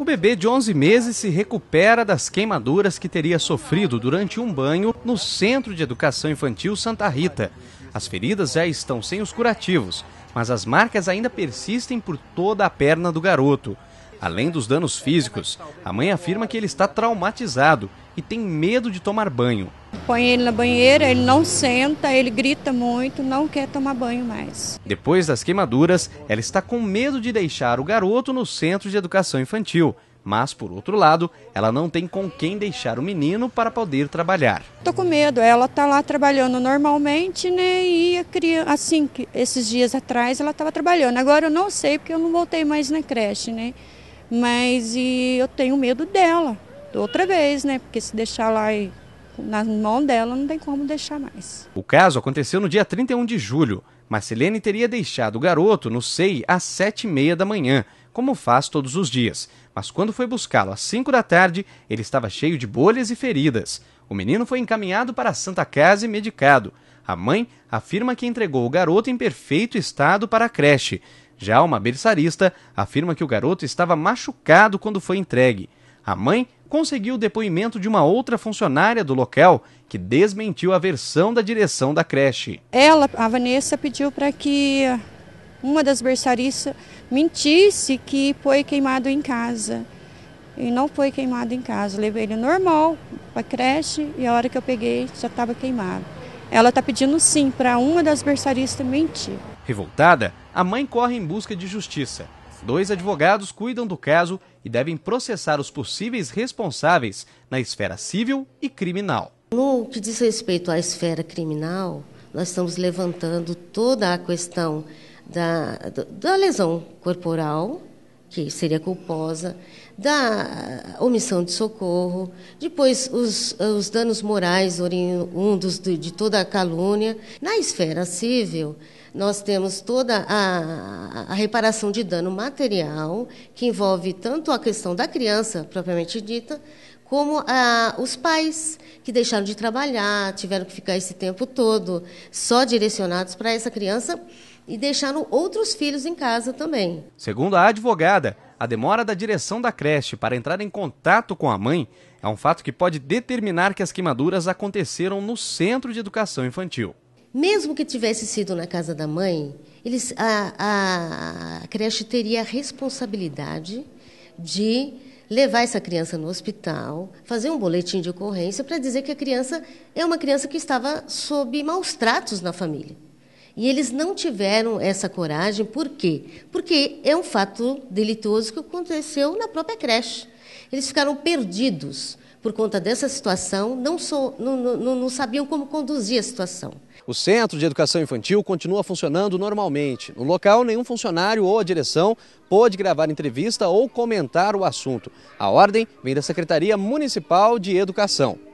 O bebê de 11 meses se recupera das queimaduras que teria sofrido durante um banho no Centro de Educação Infantil Santa Rita. As feridas já estão sem os curativos, mas as marcas ainda persistem por toda a perna do garoto. Além dos danos físicos, a mãe afirma que ele está traumatizado e tem medo de tomar banho. Põe ele na banheira, ele não senta, ele grita muito, não quer tomar banho mais. Depois das queimaduras, ela está com medo de deixar o garoto no centro de educação infantil. Mas, por outro lado, ela não tem com quem deixar o menino para poder trabalhar. estou com medo, ela está lá trabalhando normalmente, né? E criança, assim, esses dias atrás ela estava trabalhando. Agora eu não sei porque eu não voltei mais na creche, né? Mas e eu tenho medo dela, outra vez, né? Porque se deixar lá e na mão dela não tem como deixar mais. O caso aconteceu no dia 31 de julho. Marcelene teria deixado o garoto no SEI às sete e meia da manhã, como faz todos os dias. Mas quando foi buscá-lo às 5 da tarde, ele estava cheio de bolhas e feridas. O menino foi encaminhado para a Santa Casa e medicado. A mãe afirma que entregou o garoto em perfeito estado para a creche. Já uma berçarista afirma que o garoto estava machucado quando foi entregue. A mãe conseguiu o depoimento de uma outra funcionária do local que desmentiu a versão da direção da creche. Ela, a Vanessa, pediu para que uma das berçaristas mentisse que foi queimado em casa. E não foi queimado em casa. levei ele normal para a creche e a hora que eu peguei já estava queimado. Ela está pedindo sim para uma das berçaristas mentir. Revoltada, a mãe corre em busca de justiça Dois advogados cuidam do caso e devem processar os possíveis responsáveis na esfera civil e criminal. No que diz respeito à esfera criminal, nós estamos levantando toda a questão da, da lesão corporal que seria culposa, da omissão de socorro, depois os, os danos morais oriundos de, de toda a calúnia. Na esfera civil, nós temos toda a, a, reparação de dano material, que envolve tanto a questão da criança, propriamente dita, como os pais que deixaram de trabalhar, tiveram que ficar esse tempo todo só direcionados para essa criança e deixaram outros filhos em casa também. Segundo a advogada, a demora da direção da creche para entrar em contato com a mãe é um fato que pode determinar que as queimaduras aconteceram no centro de educação infantil. Mesmo que tivesse sido na casa da mãe, eles, a, a, a creche teria a responsabilidade de levar essa criança no hospital, fazer um boletim de ocorrência para dizer que a criança é uma criança que estava sob maus tratos na família. E eles não tiveram essa coragem, por quê? Porque é um fato delituoso que aconteceu na própria creche. Eles ficaram perdidos por conta dessa situação, não, sou, não, não, não sabiam como conduzir a situação. O Centro de Educação Infantil continua funcionando normalmente. No local, nenhum funcionário ou a direção pôde gravar entrevista ou comentar o assunto. A ordem vem da Secretaria Municipal de Educação.